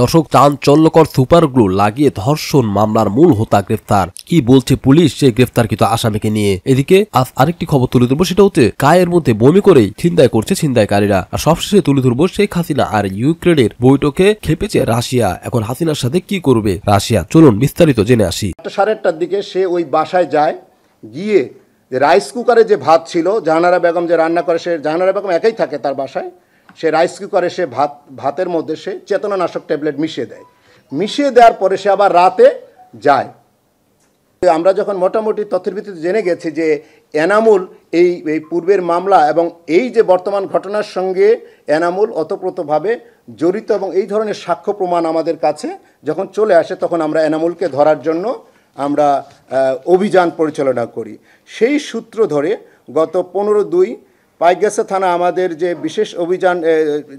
দর্শক চাঞ্চল্যকর super glue লাগিয়ে ধর্ষণ মামলার মূল হোতা গ্রেফতার কি বলছে পুলিশ সে গ্রেফতারকৃত আসামিকে নিয়ে এদিকে আজ আরেকটি খবর তুলে ধরবো সেটা হচ্ছে গায়ের মধ্যে বমি করেই ছিনতাই করছে ছিনতাইকারীরা আর সবশেষে তুলে ধরবো শেখ হাসিনা আর ইউক্রেনের বৈঠকে খেপেছে রাশিয়া এখন হাসিনার সাথে কি করবে রাশিয়া চলুন বিস্তারিত জেনে আসি সাড়ে আটটার দিকে সে ওই বাসায় যায় গিয়ে রাইস কুকারে যে ভাত ছিল জাহানারা বেগম যে রান্না করে সে জাহানারা বেগম একাই থাকে তার বাসায় সে রাইস কুকারে সে ভাত ভাতের মধ্যে সে চেতনানাশক ট্যাবলেট মিশিয়ে দেয় মিশিয়ে দেওয়ার পরে সে আবার রাতে যায় আমরা যখন মোটামুটি তথ্যের ভিত্তিতে জেনে গেছি যে এনামুল এই এই পূর্বের মামলা এবং এই যে বর্তমান ঘটনার সঙ্গে এনামুল অতপ্রতভাবে জড়িত এবং এই ধরনের সাক্ষ্য প্রমাণ আমাদের কাছে যখন চলে আসে তখন আমরা এনামুলকে ধরার জন্য আমরা অভিযান পরিচালনা করি সেই সূত্র ধরে গত পনেরো দুই পাইগাছা থানা আমাদের যে বিশেষ অভিযান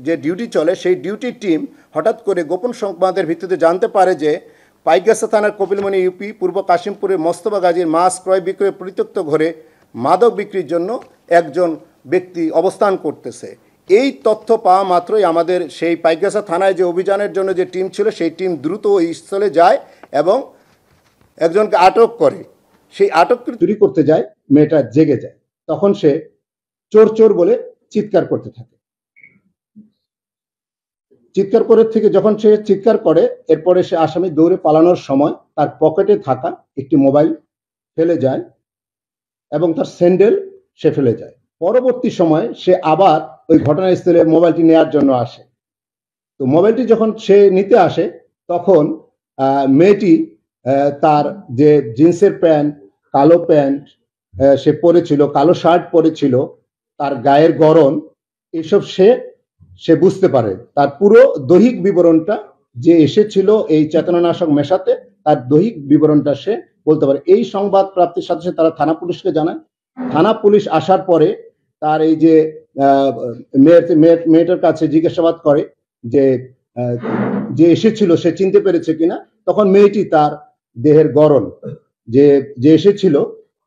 যে ডিউটি চলে সেই ডিউটি টিম হঠাৎ করে গোপন সংবাদের ভিত্তিতে জানতে পারে যে পাইগাছা থানার কপিলমণি ইউপি পূর্ব কাশিমপুরের মস্তবা গাজীর মাছ ক্রয় বিক্রয় পরিত্যক্ত ঘরে মাদক বিক্রির জন্য একজন ব্যক্তি অবস্থান করতেছে এই তথ্য পাওয়া মাত্রই আমাদের সেই পাইগাছা থানায় যে অভিযানের জন্য যে টিম ছিল সেই টিম দ্রুত ওই স্থলে যায় এবং একজনকে আটক করে সেই আটক চুরি করতে যায় মেয়েটা জেগে যায় তখন সে চোর চোর বলে চিৎকার করতে থাকে চিৎকার করে থেকে যখন সে চিৎকার করে এরপরে সে আসামি দৌড়ে পালানোর সময় তার পকেটে থাকা একটি মোবাইল ফেলে যায় এবং তার স্যান্ডেল সে ফেলে যায় পরবর্তী সময় সে আবার ওই ঘটনাস্থলে মোবাইলটি নেয়ার জন্য আসে তো মোবাইলটি যখন সে নিতে আসে তখন মেয়েটি তার যে জিন্সের প্যান্ট কালো প্যান্ট সে পরেছিল কালো শার্ট পরেছিল তার গায়ের গড়ন এসব সে সে বুঝতে পারে তার পুরো দৈহিক বিবরণটা যে এসেছিল এই চেতনানাশক মেশাতে তার দৈহিক বিবরণটা সে বলতে পারে এই সংবাদ প্রাপ্তির সাথে সাথে তারা থানা পুলিশকে জানায় থানা পুলিশ আসার পরে তার এই যে মেয়েটার কাছে জিজ্ঞাসাবাদ করে যে যে এসেছিল সে চিনতে পেরেছে কিনা তখন মেয়েটি তার দেহের গড়ন যে যে এসেছিল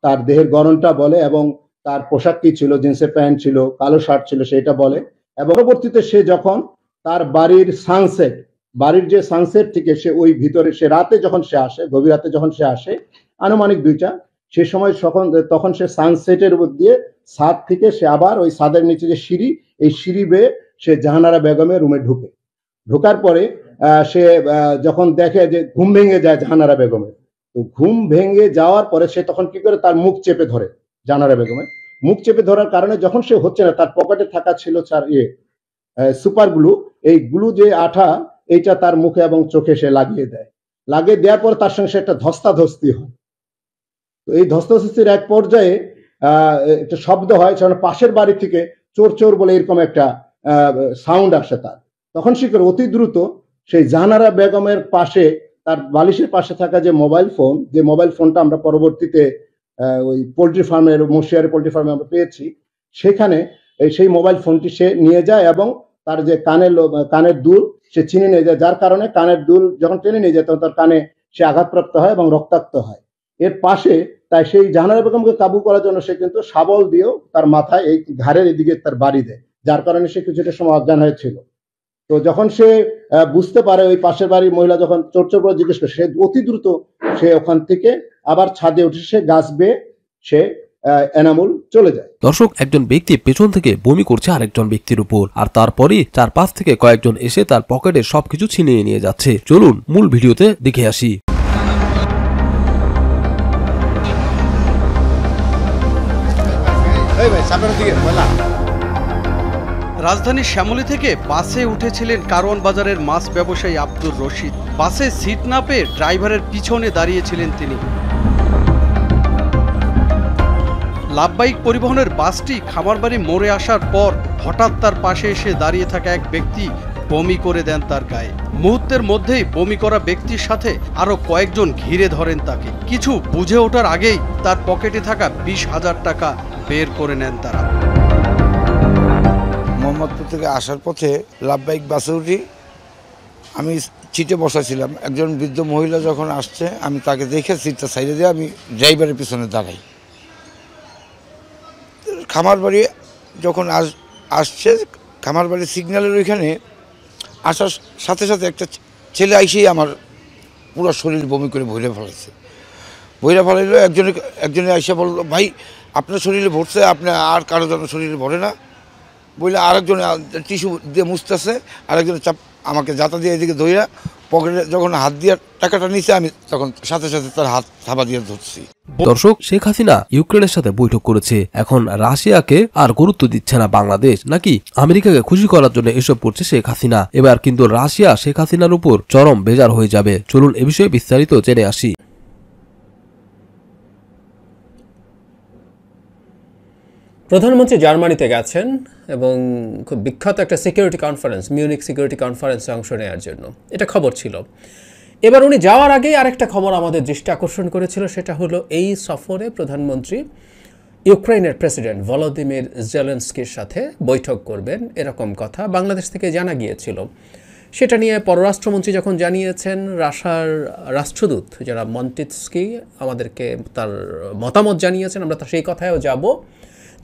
তার দেহের গড়নটা বলে এবং তার পোশাক কি ছিল জিন্সের প্যান্ট ছিল কালো শার্ট ছিল সেটা বলে এবং পরবর্তীতে সে যখন তার বাড়ির সানসেট বাড়ির যে সানসেট থেকে সে ওই ভিতরে সে রাতে যখন সে আসে গভীর রাতে যখন সে আসে আনুমানিক দুইটা সে সময় তখন তখন সে সানসেটের উপর দিয়ে ছাদ থেকে সে আবার ওই ছাদের নিচে যে সিঁড়ি এই সিঁড়ি বেয়ে সে জাহানারা বেগমের রুমে ঢুকে ঢোকার পরে সে যখন দেখে যে ঘুম ভেঙে যায় জাহানারা বেগমের তো ঘুম ভেঙে যাওয়ার পরে সে তখন কি করে তার মুখ চেপে ধরে জানারা বেগমের মুখ চেপে ধরার কারণে যখন সে হচ্ছে না তার পকেটে থাকা ছিল চার ইয়ে সুপার গ্লু এই গ্লু যে আঠা এইটা তার মুখে এবং চোখে সে লাগিয়ে দেয় লাগিয়ে দেওয়ার পর তার সঙ্গে সে একটা ধস্তাধস্তি হয় তো এই ধস্তাধস্তির এক পর্যায়ে একটা শব্দ হয় কারণ পাশের বাড়ি থেকে চোর চোর বলে এরকম একটা সাউন্ড আসে তার তখন সে করে অতি দ্রুত সেই জাহানারা বেগমের পাশে তার বালিশের পাশে থাকা যে মোবাইল ফোন যে মোবাইল ফোনটা আমরা পরবর্তীতে ওই পোলট্রি ফার্মের মুশিয়ারি পোলট্রি ফার্মে আমরা পেয়েছি সেখানে সেই মোবাইল ফোনটি সে নিয়ে যায় এবং তার যে কানের কানের দুল সে চিনে নিয়ে যায় যার কারণে কানের দুল যখন টেনে নিয়ে যায় তখন তার কানে সে আঘাতপ্রাপ্ত হয় এবং রক্তাক্ত হয় এর পাশে তাই সেই জাহানারা বেগমকে কাবু করার জন্য সে কিন্তু সাবল দিয়েও তার মাথায় এই ঘাড়ের এদিকে তার বাড়ি দেয় যার কারণে সে কিছুটা সময় অজ্ঞান হয়েছিল তো যখন সে বুঝতে পারে ওই পাশের বাড়ির মহিলা যখন চোর করে জিজ্ঞেস করে সে অতি দ্রুত সে ওখান থেকে আবার ছাদে উঠে সে গাছ বেয়ে সে এনামুল চলে যায় দর্শক একজন ব্যক্তি পেছন থেকে বমি করছে আরেকজন ব্যক্তির উপর আর তারপরে চার পাঁচ থেকে কয়েকজন এসে তার পকেটে সবকিছু ছিনিয়ে নিয়ে যাচ্ছে চলুন মূল ভিডিওতে দেখে আসি ভাই সামনের দিকে বলা রাজধানীর শ্যামলী থেকে বাসে উঠেছিলেন কারওয়ান বাজারের মাছ ব্যবসায়ী আব্দুর রশিদ বাসে সিট না পেয়ে ড্রাইভারের পিছনে দাঁড়িয়েছিলেন তিনি লাভবাহিক পরিবহনের বাসটি খামারবাড়ি মোড়ে আসার পর হঠাৎ তার পাশে এসে দাঁড়িয়ে থাকা এক ব্যক্তি বমি করে দেন তার গায়ে মুহূর্তের মধ্যেই বমি করা ব্যক্তির সাথে আরও কয়েকজন ঘিরে ধরেন তাকে কিছু বুঝে ওঠার আগেই তার পকেটে থাকা বিশ হাজার টাকা বের করে নেন তারা মোহাম্মদপুর থেকে আসার পথে লাভবাহিক বাসে উঠি আমি সিটে বসাছিলাম একজন বৃদ্ধ মহিলা যখন আসছে আমি তাকে দেখে সিটটা সাইডে দিয়ে আমি ড্রাইভারের পিছনে দাঁড়াই খামার বাড়ি যখন আস আসছে খামার বাড়ির সিগন্যালের ওইখানে আসার সাথে সাথে একটা ছেলে আইসেই আমার পুরো শরীর বমি করে ভৈরে ফেলেছে ভৈরে ফেলাইল একজনে একজনে আইসে বললো ভাই আপনার শরীরে ভরছে আপনি আর কারো যেন শরীরে ভরে না বুঝলে আরেকজন টিস্যু দিয়ে মুছতেছে আরেকজন চাপ আমাকে যাতা দিয়ে এদিকে ধরিয়া পকেটে যখন হাত দিয়ে টাকাটা নিচে আমি তখন সাথে সাথে তার হাত থাবা দিয়ে ধরছি দর্শক শেখ হাসিনা ইউক্রেনের সাথে বৈঠক করেছে এখন রাশিয়াকে আর গুরুত্ব দিচ্ছে না বাংলাদেশ নাকি আমেরিকাকে খুশি করার জন্য এসব করছে শেখ হাসিনা এবার কিন্তু রাশিয়া শেখ হাসিনার উপর চরম বেজার হয়ে যাবে চলুন এ বিষয়ে বিস্তারিত জেনে আসি প্রধানমন্ত্রী জার্মানিতে গেছেন এবং খুব বিখ্যাত একটা সিকিউরিটি কনফারেন্স মিউনিক সিকিউরিটি কনফারেন্সে অংশ নেওয়ার জন্য এটা খবর ছিল এবার উনি যাওয়ার আগেই আরেকটা খবর আমাদের দৃষ্টি আকর্ষণ করেছিল সেটা হলো এই সফরে প্রধানমন্ত্রী ইউক্রেনের প্রেসিডেন্ট ভলোদিমির জেলেন্সকির সাথে বৈঠক করবেন এরকম কথা বাংলাদেশ থেকে জানা গিয়েছিল সেটা নিয়ে পররাষ্ট্রমন্ত্রী যখন জানিয়েছেন রাশার রাষ্ট্রদূত যারা মন্টিৎস্কি আমাদেরকে তার মতামত জানিয়েছেন আমরা সেই কথায়ও যাব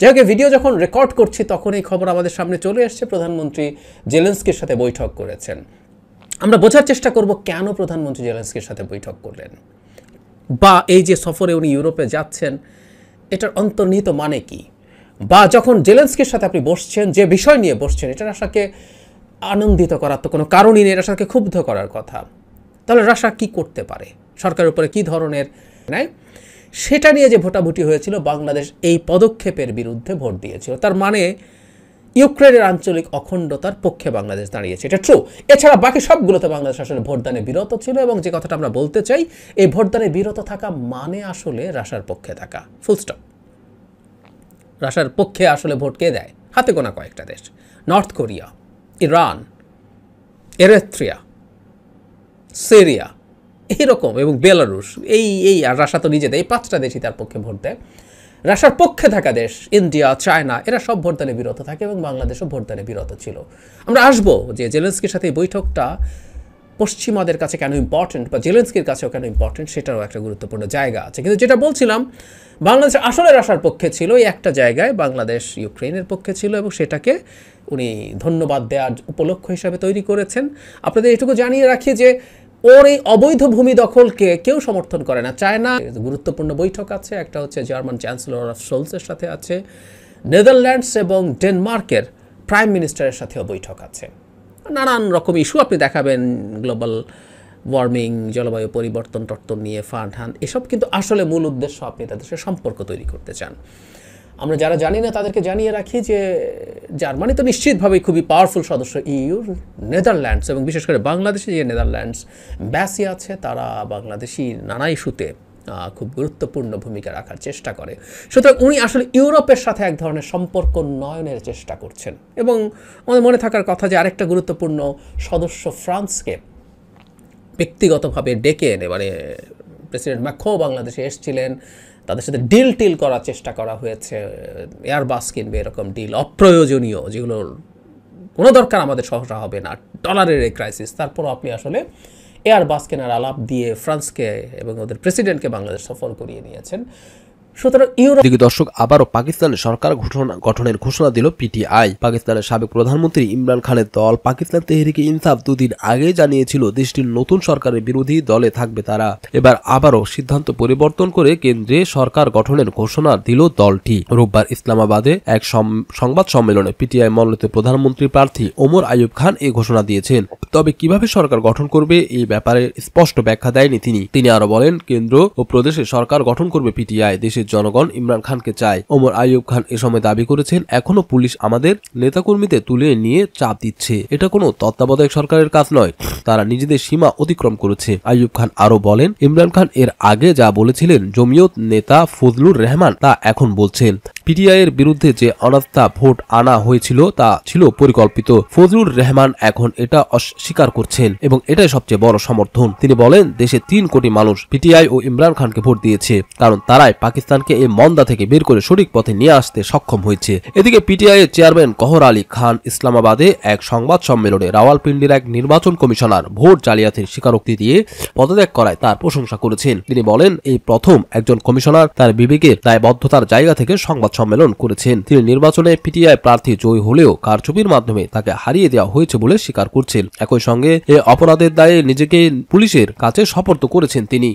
যাই হোক ভিডিও যখন রেকর্ড করছি তখন এই খবর আমাদের সামনে চলে আসছে প্রধানমন্ত্রী জেলেন্সকির সাথে বৈঠক করেছেন আমরা বোঝার চেষ্টা করব কেন প্রধানমন্ত্রী জেলেন্সকির সাথে বৈঠক করলেন বা এই যে সফরে উনি ইউরোপে যাচ্ছেন এটার অন্তর্নিহিত মানে কি বা যখন জেলেন্সকির সাথে আপনি বসছেন যে বিষয় নিয়ে বসছেন এটা রাশাকে আনন্দিত করার তো কোনো কারণই নেই রাশাকে ক্ষুব্ধ করার কথা তাহলে রাশা কি করতে পারে সরকারের উপরে কি ধরনের নেয় সেটা নিয়ে যে ভোটাভুটি হয়েছিল বাংলাদেশ এই পদক্ষেপের বিরুদ্ধে ভোট দিয়েছিল তার মানে ইউক্রেনের আঞ্চলিক অখণ্ডতার পক্ষে বাংলাদেশ দাঁড়িয়েছে এটা ট্রু এছাড়া বাকি সবগুলোতে বাংলাদেশ আসলে ভোটদানে বিরত ছিল এবং যে কথাটা আমরা বলতে চাই এই ভোটদানে বিরত থাকা মানে আসলে রাশার পক্ষে থাকা ফুলস্টপ রাশার পক্ষে আসলে ভোট কে দেয় হাতে গোনা কয়েকটা দেশ North Korea Iran Eritrea Syria এইরকম এবং বেলারুশ এই এই আর রাশা তো নিজেদের এই পাঁচটা দেশই তার পক্ষে ভোট দেয় রাশার পক্ষে থাকা দেশ ইন্ডিয়া চায়না এরা সব ভোটদানে বিরত থাকে এবং বাংলাদেশও ভোটদানে বিরত ছিল আমরা আসব যে জেলেন্সকির সাথে এই বৈঠকটা পশ্চিমাদের কাছে কেন ইম্পর্টেন্ট বা জেলেন্সকির কাছেও কেন ইম্পর্টেন্ট সেটারও একটা গুরুত্বপূর্ণ জায়গা আছে কিন্তু যেটা বলছিলাম বাংলাদেশ আসলে রাশার পক্ষে ছিল এই একটা জায়গায় বাংলাদেশ ইউক্রেনের পক্ষে ছিল এবং সেটাকে উনি ধন্যবাদ দেওয়ার উপলক্ষ হিসাবে তৈরি করেছেন আপনাদের এটুকু জানিয়ে রাখি যে ওর এই অবৈধ ভূমি দখলকে কেউ সমর্থন করে না চায় না গুরুত্বপূর্ণ বৈঠক আছে একটা হচ্ছে জার্মান চ্যান্সেলর অফ সোলসের সাথে আছে নেদারল্যান্ডস এবং ডেনমার্কের প্রাইম মিনিস্টারের সাথেও বৈঠক আছে নানান রকম ইস্যু আপনি দেখাবেন গ্লোবাল ওয়ার্মিং জলবায়ু পরিবর্তন টর্তন নিয়ে ফান্ড হান এসব কিন্তু আসলে মূল উদ্দেশ্য আপনি তাদের সাথে সম্পর্ক তৈরি করতে চান আমরা যারা জানি না তাদেরকে জানিয়ে রাখি যে জার্মানি তো নিশ্চিতভাবেই খুবই পাওয়ারফুল সদস্য ইউর e নেদারল্যান্ডস এবং বিশেষ করে বাংলাদেশে যে নেদারল্যান্ডস ব্যাসি আছে তারা বাংলাদেশি নানা ইস্যুতে খুব গুরুত্বপূর্ণ ভূমিকা রাখার চেষ্টা করে সুতরাং উনি আসলে ইউরোপের সাথে এক ধরনের সম্পর্ক নয়নের চেষ্টা করছেন এবং আমাদের মনে থাকার কথা যে আরেকটা গুরুত্বপূর্ণ সদস্য ফ্রান্সকে ব্যক্তিগতভাবে ডেকে এনে মানে প্রেসিডেন্ট ম্যাক্রো বাংলাদেশে এসেছিলেন তাদের সাথে ডিল টিল করার চেষ্টা করা হয়েছে এয়ারবাস কিনবে এরকম ডিল অপ্রয়োজনীয় যেগুলো কোনো দরকার আমাদের সহসা হবে না ডলারের এই ক্রাইসিস তারপর আপনি আসলে এয়ারবাস কেনার আলাপ দিয়ে ফ্রান্সকে এবং ওদের প্রেসিডেন্টকে বাংলাদেশ সফর করিয়ে নিয়েছেন সুতরাং ইউরোপ দর্শক আবারও পাকিস্তানের সরকার ঘোষণা গঠনের ঘোষণা দিল পিটিআই পাকিস্তানের সাবেক প্রধানমন্ত্রী ইমরান খানের দল পাকিস্তান তেহরিকে ইনসাফ দুদিন আগে জানিয়েছিল দেশটির নতুন সরকারের বিরোধী দলে থাকবে তারা এবার আবারও সিদ্ধান্ত পরিবর্তন করে কেন্দ্রে সরকার গঠনের ঘোষণা দিল দলটি রোববার ইসলামাবাদে এক সংবাদ সম্মেলনে পিটিআই মনোনীত প্রধানমন্ত্রী প্রার্থী ওমর আয়ুব খান এই ঘোষণা দিয়েছেন তবে কিভাবে সরকার গঠন করবে এই ব্যাপারে স্পষ্ট ব্যাখ্যা দেয়নি তিনি তিনি আরো বলেন কেন্দ্র ও প্রদেশে সরকার গঠন করবে পিটিআই দেশে দেশের জনগণ ইমরান খানকে চায় ওমর আইয়ুব খান এ সময় দাবি করেছেন এখনো পুলিশ আমাদের নেতাকর্মীদের তুলে নিয়ে চাপ দিচ্ছে এটা কোনো তত্ত্বাবধায়ক সরকারের কাজ নয় তারা নিজেদের সীমা অতিক্রম করেছে আইয়ুব খান আরো বলেন ইমরান খান এর আগে যা বলেছিলেন জমিয়ত নেতা ফজলুর রহমান তা এখন বলছেন পিটিআইয়ের বিরুদ্ধে যে অনাস্থা ভোট আনা হয়েছিল তা ছিল পরিকল্পিত ফজলুর রহমান এখন এটা অস্বীকার করছেন এবং এটাই সবচেয়ে বড় সমর্থন তিনি বলেন দেশে তিন কোটি মানুষ পিটিআই ও ইমরান খানকে ভোট দিয়েছে কারণ তারাই পাকিস্তানকে এই মন্দা থেকে বের করে সঠিক পথে নিয়ে আসতে সক্ষম হয়েছে এদিকে পিটিআই এর চেয়ারম্যান কহর আলী খান ইসলামাবাদে এক সংবাদ সম্মেলনে রাওয়ালপিন্ডির এক নির্বাচন কমিশনার ভোট জালিয়াতির স্বীকারোক্তি দিয়ে পদত্যাগ করায় তার প্রশংসা করেছেন তিনি বলেন এই প্রথম একজন কমিশনার তার বিবেকের দায়বদ্ধতার জায়গা থেকে সংবাদ সম্মেলন করেছেন তিনি নির্বাচনে পিটিআই প্রার্থী জয়ী হলেও কারচুপির মাধ্যমে তাকে হারিয়ে দেওয়া হয়েছে বলে স্বীকার করছেন একই সঙ্গে এ অপরাধের দায়ে নিজেকে পুলিশের কাছে সপর্ত করেছেন তিনি